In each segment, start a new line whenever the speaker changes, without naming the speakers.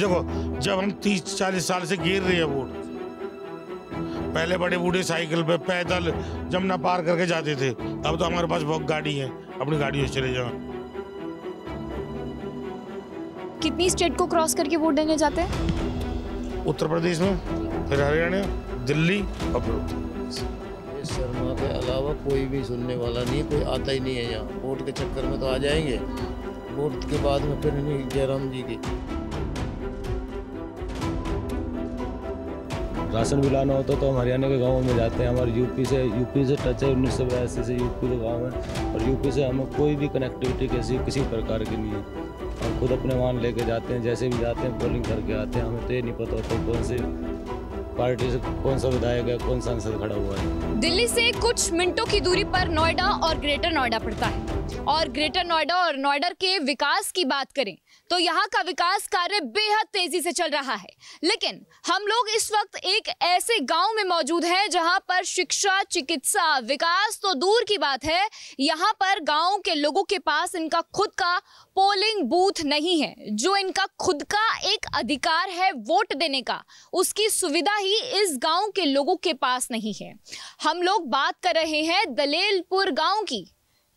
देखो जब हम तीस चालीस साल से गिर रहे हैं वोट पहले बड़े बूढ़े साइकिल पे पैदल जमुना पार करके जाते थे अब तो हमारे पास बहुत गाड़ी है अपनी गाड़ियों से चले जाओ
कितनी स्टेट को क्रॉस करके वोट देने जाते हैं
उत्तर प्रदेश में फिर हरियाणा दिल्ली और फिर शर्मा के अलावा कोई भी सुनने वाला नहीं कोई आता ही नहीं है यहाँ वोट के चक्कर में तो आ जाएंगे वोट के बाद में फिर जयराम जी की
राशन भी लाना होता तो हम हरियाणा के गाँव में जाते हैं हमारे यूपी से यूपी से टच है उन्नीस सौ बयासी से यूपी के गाँव है और यूपी से हमें कोई भी कनेक्टिविटी कैसी किसी प्रकार की नहीं है हम खुद अपने वाहन लेके जाते हैं जैसे भी जाते हैं पोलिंग करके आते हैं हमें तो ये नहीं पता होता कौन से पार्टी से कौन सा विधायक है कौन सांसद खड़ा हुआ है
दिल्ली से कुछ मिनटों की दूरी पर नोएडा और ग्रेटर नोएडा पड़ता है और ग्रेटर नोएडा और नोएडा के विकास की बात करें तो यहाँ का विकास कार्य बेहद तेजी से चल रहा है लेकिन हम लोग इस वक्त एक ऐसे गांव में मौजूद हैं जहाँ पर शिक्षा चिकित्सा विकास तो दूर की बात है यहाँ पर गांव के लोगों के पास इनका खुद का पोलिंग बूथ नहीं है जो इनका खुद का एक अधिकार है वोट देने का उसकी सुविधा ही इस गाँव के लोगों के पास नहीं है हम लोग बात कर रहे हैं दलेलपुर गाँव की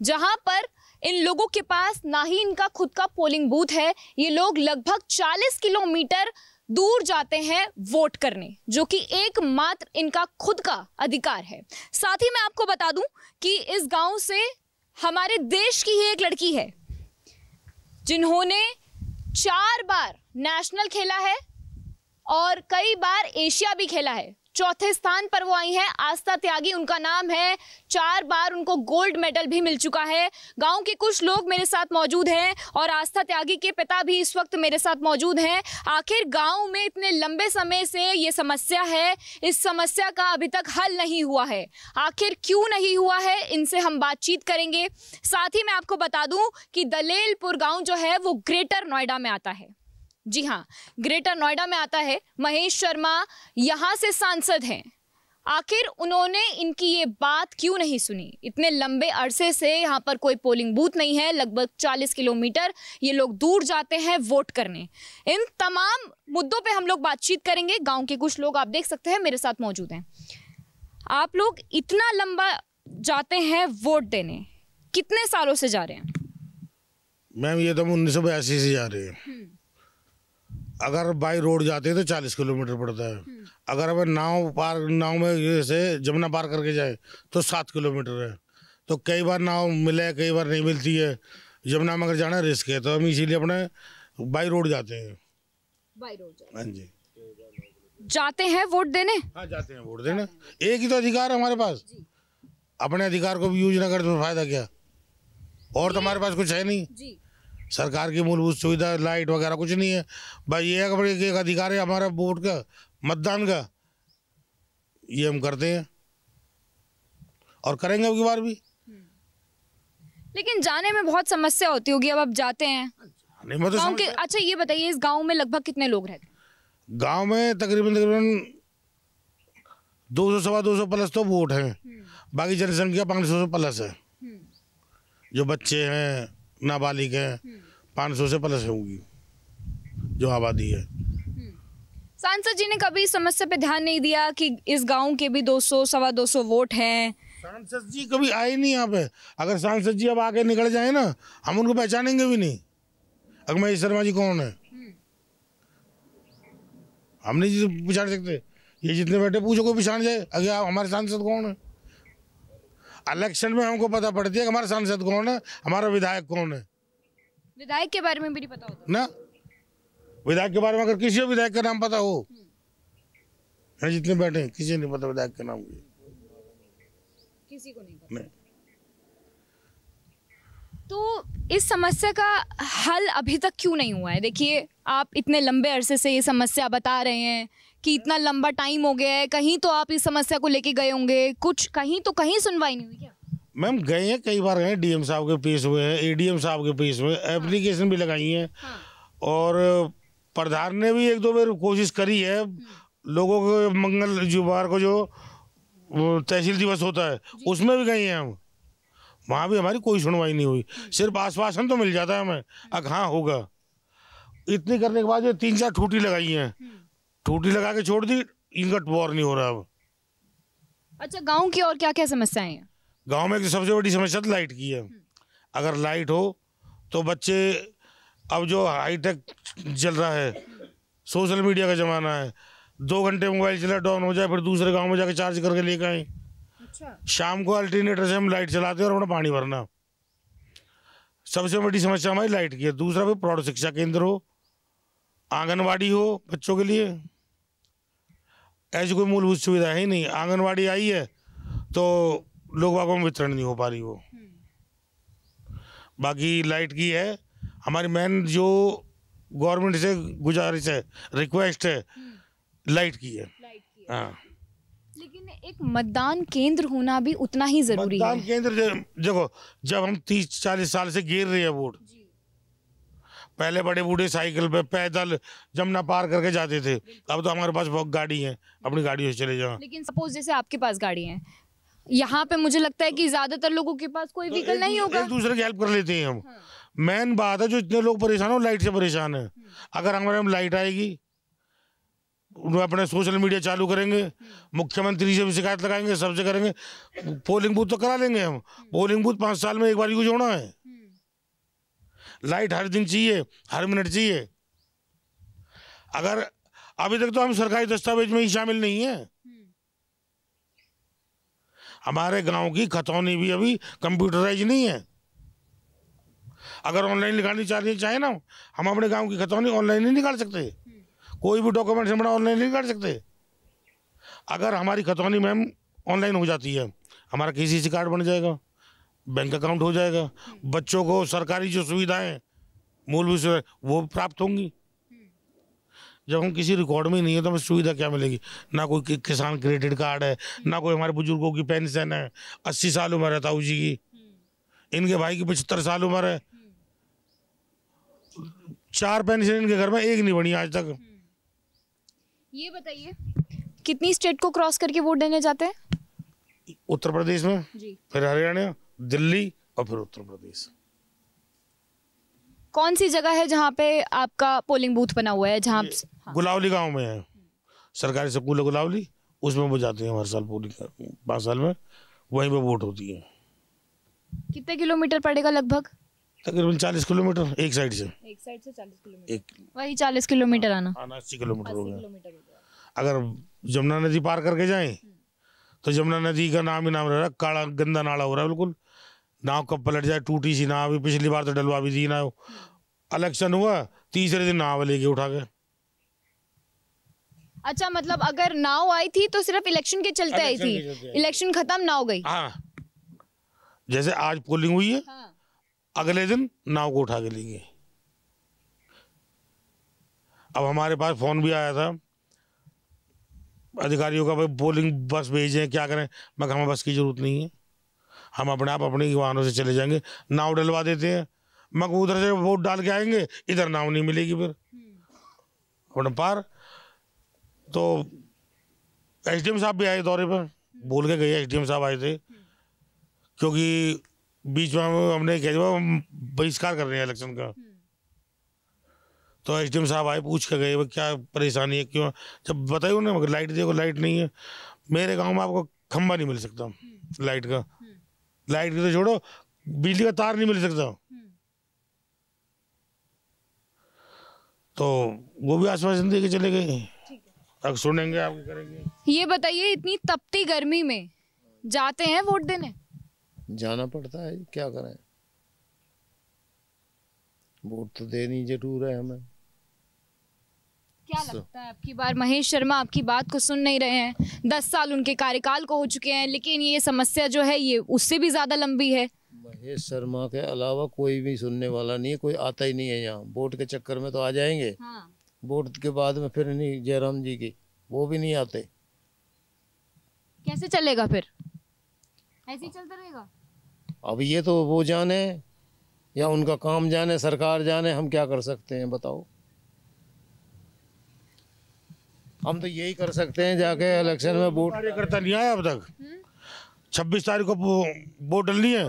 जहाँ पर इन लोगों के पास ना ही इनका खुद का पोलिंग बूथ है ये लोग लगभग 40 किलोमीटर दूर जाते हैं वोट करने जो कि एकमात्र इनका खुद का अधिकार है साथ ही मैं आपको बता दूं कि इस गांव से हमारे देश की ही एक लड़की है जिन्होंने चार बार नेशनल खेला है और कई बार एशिया भी खेला है चौथे स्थान पर वो आई हैं आस्था त्यागी उनका नाम है चार बार उनको गोल्ड मेडल भी मिल चुका है गांव के कुछ लोग मेरे साथ मौजूद हैं और आस्था त्यागी के पिता भी इस वक्त मेरे साथ मौजूद हैं आखिर गांव में इतने लंबे समय से ये समस्या है इस समस्या का अभी तक हल नहीं हुआ है आखिर क्यों नहीं हुआ है इनसे हम बातचीत करेंगे साथ ही मैं आपको बता दूँ कि दलेलपुर गाँव जो है वो ग्रेटर नोएडा में आता है जी हाँ ग्रेटर नोएडा में आता है महेश शर्मा यहाँ से सांसद हैं आखिर उन्होंने इनकी ये बात क्यों नहीं सुनी इतने लंबे अरसे से यहाँ पर कोई पोलिंग बूथ नहीं है लगभग 40 किलोमीटर ये लोग दूर जाते हैं वोट करने इन तमाम मुद्दों पे हम लोग बातचीत करेंगे गांव के कुछ लोग आप देख सकते हैं मेरे साथ मौजूद हैं आप लोग इतना लंबा जाते हैं वोट देने कितने सालों से जा रहे हैं
मैम ये तो हम उन्नीस से जा रहे हैं हम्म। अगर बाई रोड जाते तो चालीस किलोमीटर पड़ता है अगर हमें नाव पार नाव में जैसे जमुना पार करके जाए तो सात किलोमीटर है तो कई बार नाव मिले कई बार नहीं मिलती है यमुना में अगर जाना रिस्क है तो हम इसीलिए अपने बाई रोड जाते हैं बाई रोड हाँ जी
जाते हैं वोट देने
हाँ जाते हैं वोट देने एक ही तो अधिकार है हमारे पास अपने अधिकार को भी यूज ना कर तो फायदा क्या और तो हमारे पास कुछ है नहीं सरकार की मूलभूत सुविधा लाइट वगैरह कुछ नहीं है बस ये है कि एक अधिकार है हमारा वोट का मतदान का ये हम करते हैं और करेंगे अगली बार भी
लेकिन जाने में बहुत समस्या होती होगी अब आप जाते हैं
जाने में तो के अच्छा
ये बताइए इस गांव में लगभग कितने लोग रहते हैं
गांव में तकरीबन तकरीबन दो सौ सवा दो सौ प्लस तो वोट हैं हम्म। बाकी जनसंख्या पाँच सौ प्लस है हम्म। जो बच्चे हैं नाबालिग है हम्म। पाँच सौ से प्लस होगी जो आबादी है हम्म।
सांसद जी ने कभी समस्या पे ध्यान नहीं दिया कि इस गांव के भी 200
सवा सौ वोट हैं सांसद जी कभी आए नहीं यहाँ पे अगर सांसद जी अब आगे निकल जाए ना हम उनको पहचानेंगे भी नहीं अगर महेश शर्मा जी कौन है हम्म। हम नहीं पहचान सकते ये जितने बैठे पूछो को पहचान जाए अगर हमारे सांसद कौन है इलेक्शन में हमको पता पड़ती है कि हमारा सांसद कौन है हमारा विधायक कौन है
विधायक के बारे में भी नहीं पता
होता ना विधायक के बारे में अगर किसी विधायक का नाम पता हो है हम्म। हाँ जितने बैठे हैं किसी नहीं पता विधायक के नाम
किसी को नहीं पता नहीं। तो इस समस्या का हल अभी तक क्यों नहीं हुआ है देखिए आप इतने लंबे अरसे से ये समस्या बता रहे हैं कि इतना लंबा टाइम हो गया है कहीं तो आप इस समस्या को लेके गए होंगे कुछ कहीं तो कहीं सुनवाई नहीं हुई क्या
मैम गए हैं कई बार गए डीएम साहब के पेश हुए हैं एडीएम e साहब के पेश हुए एप्लीकेशन हाँ। भी लगाई है हाँ। और प्रधान ने भी एक दो बार कोशिश करी है लोगों के मंगल जुबार को जो तहसील दिवस होता है उसमें भी गए हैं हम वहाँ भी हमारी कोई सुनवाई नहीं हुई सिर्फ आश्वासन तो मिल जाता है हमें अग हम्म। हाँ होगा इतनी करने के बाद जो तीन चार ठूटी लगाई हैं हम्म। टूटी लगा के छोड़ दी इंगट वॉर नहीं हो रहा अब
अच्छा गांव की और क्या क्या समस्याएं हैं
गांव में तो सबसे बड़ी समस्या तो लाइट की है हम्म। अगर लाइट हो तो बच्चे अब जो हाईटेक चल रहा है सोशल मीडिया का ज़माना है दो घंटे मोबाइल चला डाउन हो जाए फिर दूसरे गांव में जाके चार्ज करके लेके आए अच्छा। शाम को अल्टरनेटर से हम लाइट चलाते हैं और अपना पानी भरना सबसे बड़ी समस्या हमारी लाइट की है दूसरा भी प्रौढ़ शिक्षा केंद्र हो आंगनबाड़ी हो बच्चों के लिए ऐसी कोई मूलभूत सुविधा है ही नहीं आंगनवाड़ी आई है तो लोग बागों में वितरण नहीं हो पा रही वो हम्म। बाकी लाइट की है हमारी मेन जो गवर्नमेंट से गुजारिश है रिक्वेस्ट हम्म। है लाइट की है हाँ
लेकिन एक मतदान केंद्र होना भी उतना ही जरूरी है मतदान केंद्र
देखो जब हम तीस चालीस साल से गिर रहे हैं वोट पहले बड़े बूढ़े साइकिल पे पैदल जमुना पार करके जाते थे अब तो हमारे पास बहुत गाड़ी है अपनी गाड़ियों से चले जाओ
लेकिन सपोज जैसे आपके पास गाड़ी है यहाँ पे मुझे लगता है कि ज्यादातर लोगों के पास कोई व्हीकल तो नहीं होगा एक दूसरे
की हेल्प कर लेते हैं हम मेन हाँ। बात है जो इतने लोग परेशान हो लाइट से परेशान है हम्म। अगर हमारे में लाइट आएगी अपने सोशल मीडिया चालू करेंगे हम्म। मुख्यमंत्री से भी शिकायत लगाएंगे सबसे करेंगे पोलिंग बूथ तो करा लेंगे हम पोलिंग हम्म। बूथ पांच साल में एक बार यूज होना है लाइट हर दिन चाहिए हर मिनट चाहिए अगर अभी तक तो हम सरकारी दस्तावेज में ही शामिल नहीं है हमारे गांव की खतौनी भी अभी कंप्यूटराइज नहीं है अगर ऑनलाइन निकालनी चाह रही चाहे ना हम अपने गांव की खतौनी ऑनलाइन नहीं निकाल सकते कोई भी डॉक्यूमेंट हमारा ऑनलाइन नहीं निकाल सकते अगर हमारी खतौनी मैम ऑनलाइन हो जाती है हमारा किसी सी कार्ड बन जाएगा बैंक अकाउंट हो जाएगा बच्चों को सरकारी जो सुविधाएं मूलभूत सुविधाएं वो प्राप्त होंगी जब हम किसी रिकॉर्ड में नहीं है तो हमें सुविधा क्या मिलेगी ना कोई किसान क्रेडिट कार्ड है ना कोई हमारे बुजुर्गों की पेंशन है अस्सी साल उम्र है ताऊ जी की इनके भाई की पचहत्तर साल उम्र है चार पेंशन इनके घर में एक नहीं बनी आज तक
ये बताइए कितनी स्टेट को क्रॉस करके वोट देने जाते हैं
उत्तर प्रदेश में फिर हरियाणा दिल्ली और फिर उत्तर प्रदेश
कौन सी जगह है जहाँ पे आपका पोलिंग बूथ बना हुआ है जहाँ
हाँ। गुलावली गांव में है सरकारी स्कूल है गुलावली उसमें वो जाते हैं हर साल पोलिंग पाँच साल में वहीं पे वोट होती है
कितने किलोमीटर पड़ेगा लगभग
तकरीबन चालीस किलोमीटर एक साइड से
एक साइड से चालीस
किलोमीटर
वही चालीस किलोमीटर आना
आना अस्सी किलोमीटर हो गया अगर यमुना नदी पार करके जाए तो यमुना नदी का नाम ही नाम रह रहा काला गंदा नाला हो रहा है बिल्कुल नाव कब पलट जाए टूटी सी नाव भी पिछली बार तो डलवा भी दी ना इलेक्शन हुआ तीसरे दिन नाव लेके उठा के
अच्छा मतलब अगर नाव आई थी तो सिर्फ इलेक्शन के चलते आई थी इलेक्शन खत्म नाव गई
हाँ जैसे आज पोलिंग हुई है हाँ। अगले दिन नाव को उठा के लेंगे अब हमारे पास फोन भी आया था अधिकारियों का भाई पोलिंग बस भेजें क्या करें मगर हमें बस की जरूरत नहीं है हम अपने आप अपने ही वाहनों से चले जाएंगे नाव डलवा देते हैं मगर उधर से वोट डाल के आएंगे इधर नाव नहीं मिलेगी फिर हम्म। अपने पार तो एस साहब भी आए दौरे पर हम्म। बोल के गए एस साहब आए थे हम्म। क्योंकि बीच में हमने कह दिया बहिष्कार कर रहे हैं इलेक्शन का तो एस साहब आए पूछ के गए क्या परेशानी है क्यों जब बताई उन्हें लाइट देखो लाइट नहीं है मेरे गांव में आपको खम्बा नहीं मिल सकता लाइट का लाइट की तो छोड़ो बिजली का तार नहीं मिल सकता तो वो भी आश्वासन दे के चले गए अब सुनेंगे आप करेंगे
ये बताइए इतनी तपती गर्मी में जाते हैं वोट देने
जाना पड़ता है क्या करें
वोट तो देनी जरूर है हमें क्या लगता है
आपकी बार महेश शर्मा आपकी बात को सुन नहीं रहे हैं दस साल उनके कार्यकाल को हो चुके हैं लेकिन ये समस्या जो है ये उससे भी ज़्यादा लंबी है
महेश शर्मा के अलावा
कोई भी सुनने वाला नहीं है कोई आता ही नहीं है यहाँ वोट के चक्कर में तो आ जाएंगे हाँ। वोट के बाद में फिर नहीं जयराम जी की वो भी नहीं आते
कैसे चलेगा फिर ऐसे चलता रहेगा
अब ये तो वो जाने
या उनका काम जाने सरकार जाने हम क्या कर सकते हैं बताओ
हम तो यही कर सकते हैं जाके इलेक्शन में वोट कार्यकर्ता नहीं आया अब तक हम्म। छब्बीस तारीख को वोट डलनी है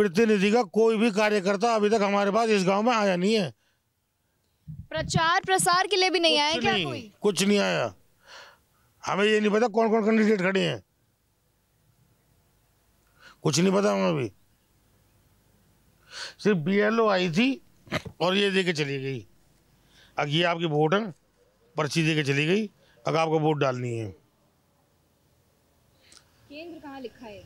प्रतिनिधि का कोई भी कार्यकर्ता अभी तक हमारे पास इस गांव में आया नहीं है
प्रचार प्रसार के लिए भी नहीं आया क्या नहीं, कोई
कुछ नहीं आया हमें ये नहीं पता कौन कौन कैंडिडेट खड़े हैं कुछ नहीं पता हमें अभी सिर्फ बीएलओ आई थी और ये दे के चली गई अब ये आपकी वोट है पर्ची दे के चली गई अगर आपको वोट डालनी है
केंद्र कहाँ लिखा है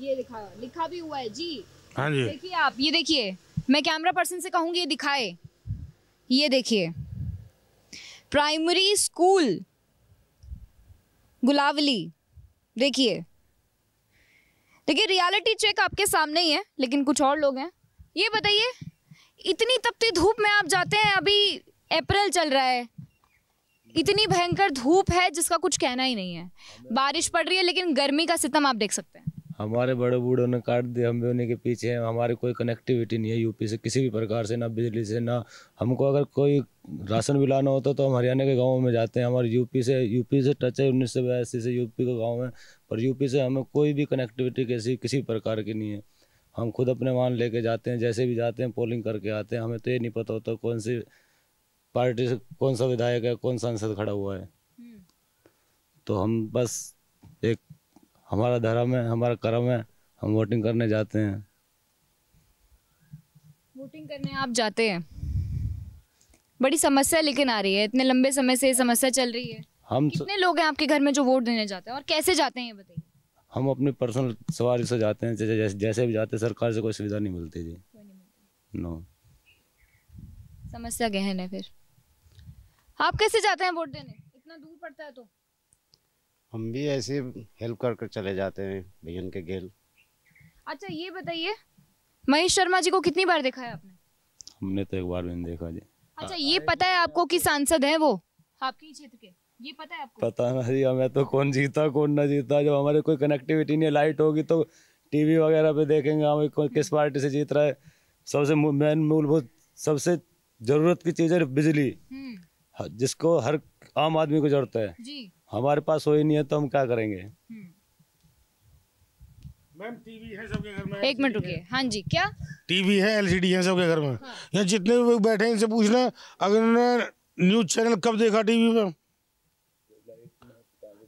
ये लिखा लिखा भी हुआ है जी हाँ जी देखिए आप ये देखिए मैं कैमरा पर्सन से कहूँगी ये दिखाए ये देखिए प्राइमरी स्कूल गुलावली देखिए देखिए रियलिटी चेक आपके सामने ही है लेकिन कुछ और लोग हैं ये बताइए इतनी तपती धूप में आप जाते हैं अभी अप्रैल चल रहा है इतनी भयंकर धूप है जिसका कुछ कहना ही नहीं है बारिश पड़ रही है लेकिन गर्मी का सितम आप देख सकते हैं
हमारे बड़े बूढ़ों ने काट दिया हम भी उन्हीं के पीछे हैं हमारी कोई कनेक्टिविटी नहीं है यूपी से किसी भी प्रकार से ना बिजली से ना हमको अगर कोई राशन भी लाना होता तो हम हरियाणा के गाँव में जाते हैं हमारे यूपी से यूपी से टच है उन्नीस सौ बयासी से यूपी के गाँव में पर यूपी से हमें कोई भी कनेक्टिविटी कैसी किसी प्रकार की नहीं है हम खुद अपने वाहन लेके जाते हैं जैसे भी जाते हैं पोलिंग करके आते हैं हमें तो ये नहीं पता होता कौन सी पार्टी से कौन सा विधायक है कौन सांसद खड़ा हुआ है हम्म। तो हम बस एक हमारा धर्म है हमारा कर्म है हम वोटिंग करने जाते हैं वोटिंग
करने आप जाते हैं बड़ी समस्या लेकिन आ रही है इतने लंबे समय से ये समस्या चल रही है हम कितने लोग हैं आपके घर में जो वोट देने जाते हैं और कैसे जाते हैं बताइए
हम अपने पर्सनल सवारी से जाते हैं जैसे जैसे, जैसे भी जाते हैं सरकार से कोई सुविधा नहीं मिलती थी नो
समस्या गहन है फिर आप कैसे जाते हैं वोट देने इतना दूर पड़ता है तो
हम भी ऐसे हेल्प कर कर चले जाते हैं भैया के गेल
अच्छा ये बताइए महेश शर्मा जी को कितनी बार देखा है आपने
हमने तो एक बार भी नहीं देखा जी
अच्छा ये पता है आपको कि सांसद है वो
आपके क्षेत्र के ये पता है आपको पता ना जी हमें तो कौन जीता कौन ना जीता जब हमारे कोई कनेक्टिविटी नहीं लाइट होगी तो टीवी वगैरह पे देखेंगे हम किस पार्टी से जीत रहा है सबसे मेन मूलभूत सबसे जरूरत की चीज़ है बिजली हम्म। हाँ, जिसको हर आम आदमी को जरूरत है जी। हमारे पास वही नहीं है तो हम क्या करेंगे हम्म।
मैम टीवी है सबके घर में एक मिनट रुकिए हाँ जी क्या
टीवी है एलसीडी है सबके घर में हाँ। यहाँ जितने भी लोग बैठे इनसे पूछना अगर उन्होंने न्यूज चैनल कब देखा टीवी में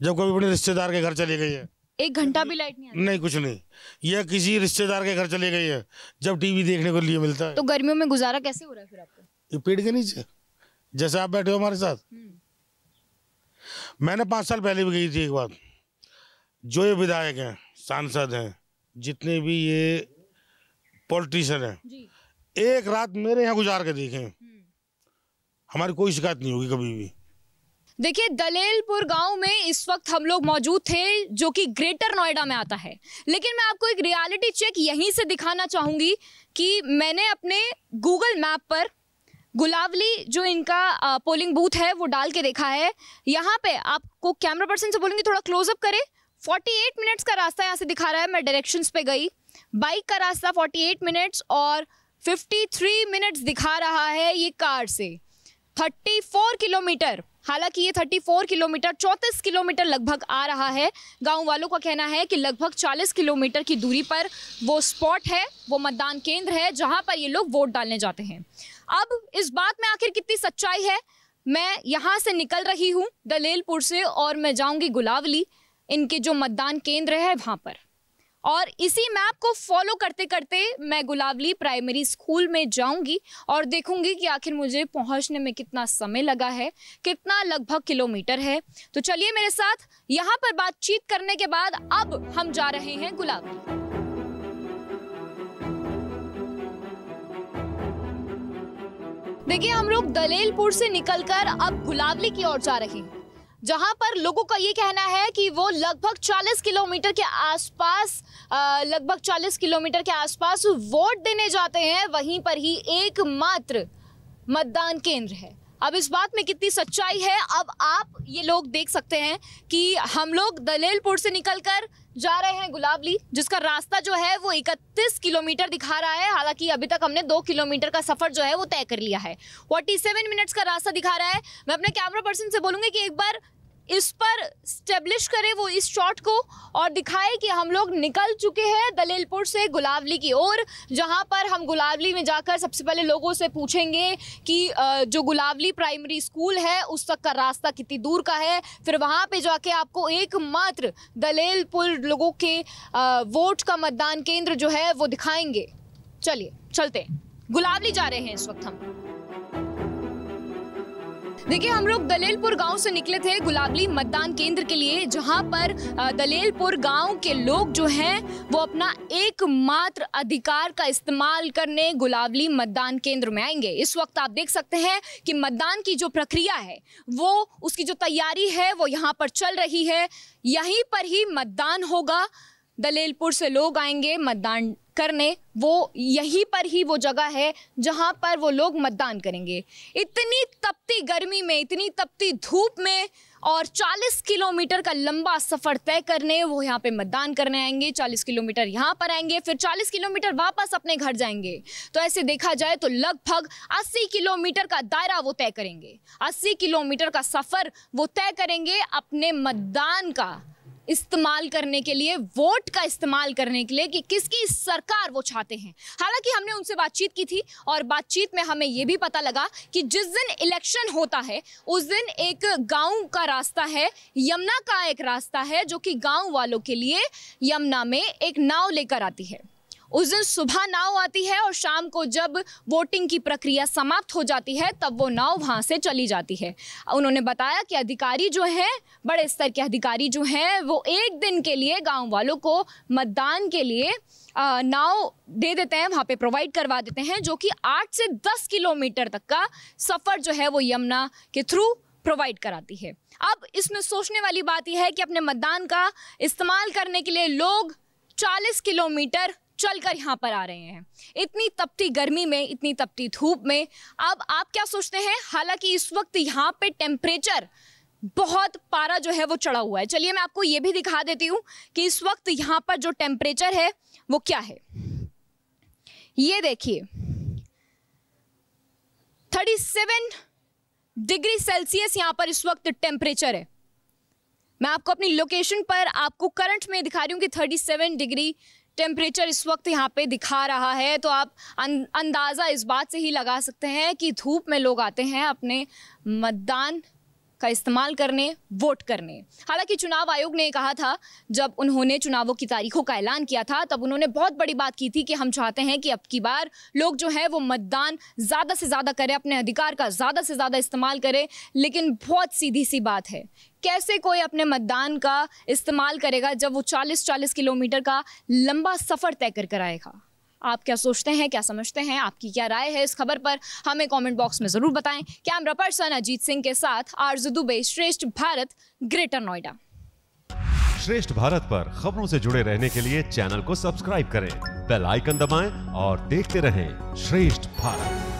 जब कभी अपने रिश्तेदार के घर चली गई है
एक घंटा भी लाइट
नहीं नहीं कुछ नहीं यह किसी रिश्तेदार के घर चली गई है जब टीवी देखने को लिए मिलता है तो
गर्मियों में गुजारा कैसे हो रहा है फिर
आपको पेड़ के नीचे जैसे आप बैठे हो हमारे साथ हम्म। मैंने पाँच साल पहले भी कही थी एक बात जो ये विधायक हैं सांसद हैं जितने भी ये पॉलिटिशियन हैं एक रात मेरे यहाँ गुजार के देखे हम्म। हमारी कोई शिकायत नहीं होगी कभी भी
देखिए दलेलपुर गांव में इस वक्त हम लोग मौजूद थे जो कि ग्रेटर नोएडा में आता है लेकिन मैं आपको एक रियलिटी चेक यहीं से दिखाना चाहूंगी कि मैंने अपने गूगल मैप पर गुलावली जो इनका पोलिंग बूथ है वो डाल के देखा है यहाँ पे आपको कैमरा पर्सन से बोलेंगे थोड़ा क्लोजअप करें 48 मिनट्स का रास्ता यहाँ से दिखा रहा है मैं डायरेक्शंस पे गई बाइक का रास्ता 48 मिनट्स और 53 मिनट्स दिखा रहा है ये कार से 34 किलोमीटर हालांकि ये 34 किलोमीटर 34 किलोमीटर लगभग आ रहा है गांव वालों का कहना है कि लगभग 40 किलोमीटर की दूरी पर वो स्पॉट है वो मतदान केंद्र है जहां पर ये लोग वोट डालने जाते हैं अब इस बात में आखिर कितनी सच्चाई है मैं यहाँ से निकल रही हूँ दलेलपुर से और मैं जाऊँगी गुलावली इनके जो मतदान केंद्र है वहाँ पर और इसी मैप को फॉलो करते करते मैं गुलावली प्राइमरी स्कूल में जाऊंगी और देखूंगी कि आखिर मुझे पहुंचने में कितना समय लगा है कितना लगभग किलोमीटर है तो चलिए मेरे साथ यहाँ पर बातचीत करने के बाद अब हम जा रहे हैं गुलावली देखिए हम लोग दलेलपुर से निकलकर अब गुलावली की ओर जा रहे हैं जहां पर लोगों का ये कहना है कि वो लगभग 40 किलोमीटर के आसपास लगभग 40 किलोमीटर के आसपास वोट देने जाते हैं वहीं पर ही एकमात्र मतदान केंद्र है अब इस बात में कितनी सच्चाई है अब आप ये लोग देख सकते हैं कि हम लोग दलेलपुर से निकलकर जा रहे हैं गुलाबली जिसका रास्ता जो है वो 31 किलोमीटर दिखा रहा है हालांकि अभी तक हमने दो किलोमीटर का सफर जो है वो तय कर लिया है 47 मिनट्स का रास्ता दिखा रहा है मैं अपने कैमरा पर्सन से बोलूंगी कि एक बार इस पर स्टेब्लिश करे वो इस शॉट को और दिखाए कि हम लोग निकल चुके हैं दलेलपुर से गुलावली की ओर जहां पर हम गुलावली में जाकर सबसे पहले लोगों से पूछेंगे कि जो गुलावली प्राइमरी स्कूल है उस तक का रास्ता कितनी दूर का है फिर वहां पे जाके आपको एकमात्र दलेलपुर लोगों के वोट का मतदान केंद्र जो है वो दिखाएंगे चलिए चलते गुलावली जा रहे हैं इस वक्त हम देखिए हम लोग दलेलपुर गांव से निकले थे गुलाबली मतदान केंद्र के लिए जहां पर दलेलपुर गांव के लोग जो हैं वो अपना एकमात्र अधिकार का इस्तेमाल करने गुलाबली मतदान केंद्र में आएंगे इस वक्त आप देख सकते हैं कि मतदान की जो प्रक्रिया है वो उसकी जो तैयारी है वो यहाँ पर चल रही है यहीं पर ही मतदान होगा दलेलपुर से लोग आएंगे मतदान करने वो यहीं पर ही वो जगह है जहां पर वो लोग मतदान करेंगे इतनी तपती गर्मी में इतनी तपती धूप में और 40 किलोमीटर का लंबा सफ़र तय करने वो यहाँ पे मतदान करने आएंगे 40 किलोमीटर यहाँ पर आएंगे फिर 40 किलोमीटर वापस अपने घर जाएंगे तो ऐसे देखा जाए तो लगभग 80 किलोमीटर का दायरा वो तय करेंगे 80 किलोमीटर का सफ़र वो तय करेंगे अपने मतदान का इस्तेमाल करने के लिए वोट का इस्तेमाल करने के लिए कि किसकी सरकार वो चाहते हैं हालांकि हमने उनसे बातचीत की थी और बातचीत में हमें ये भी पता लगा कि जिस दिन इलेक्शन होता है उस दिन एक गांव का रास्ता है यमुना का एक रास्ता है जो कि गांव वालों के लिए यमुना में एक नाव लेकर आती है उस दिन सुबह नाव आती है और शाम को जब वोटिंग की प्रक्रिया समाप्त हो जाती है तब वो नाव वहाँ से चली जाती है उन्होंने बताया कि अधिकारी जो हैं बड़े स्तर के अधिकारी जो हैं वो एक दिन के लिए गाँव वालों को मतदान के लिए नाव दे देते हैं वहाँ पे प्रोवाइड करवा देते हैं जो कि आठ से दस किलोमीटर तक का सफ़र जो है वो यमुना के थ्रू प्रोवाइड कराती है अब इसमें सोचने वाली बात यह है कि अपने मतदान का इस्तेमाल करने के लिए लोग 40 किलोमीटर चलकर यहाँ पर आ रहे हैं इतनी तपती गर्मी में इतनी तपती धूप में अब आप क्या सोचते हैं हालांकि इस वक्त यहाँ पे टेम्परेचर बहुत पारा जो है वो चढ़ा हुआ है चलिए मैं आपको ये भी दिखा देती हूँ कि इस वक्त यहाँ पर जो टेम्परेचर है वो क्या है ये देखिए 37 डिग्री सेल्सियस यहाँ पर इस वक्त टेम्परेचर है मैं आपको अपनी लोकेशन पर आपको करंट में दिखा रही हूँ कि 37 डिग्री टेम्परेचर इस वक्त यहाँ पे दिखा रहा है तो आप अं-, अंदाज़ा इस बात से ही लगा सकते हैं कि धूप में लोग आते हैं अपने मतदान का इस्तेमाल करने वोट करने हालांकि चुनाव आयोग ने कहा था जब उन्होंने चुनावों की तारीखों का ऐलान किया था तब उन्होंने बहुत बड़ी बात की थी कि हम चाहते हैं कि अब की बार लोग जो है वो मतदान ज़्यादा से ज़्यादा करें अपने अधिकार का ज़्यादा से ज़्यादा इस्तेमाल करें लेकिन बहुत सीधी सी बात है कैसे कोई अपने मतदान का इस्तेमाल करेगा जब वो चालीस चालीस किलोमीटर का लंबा सफ़र तय कर कर आएगा आप क्या सोचते हैं क्या समझते हैं आपकी क्या राय है इस खबर पर हमें कमेंट बॉक्स में ज़रूर बताएं कैमरा पर्सन अजीत सिंह के साथ आरजू दुबे श्रेष्ठ भारत ग्रेटर नोएडा
श्रेष्ठ भारत पर खबरों से जुड़े रहने के लिए चैनल को सब्सक्राइब करें बेल आइकन दबाएं और देखते रहें श्रेष्ठ भारत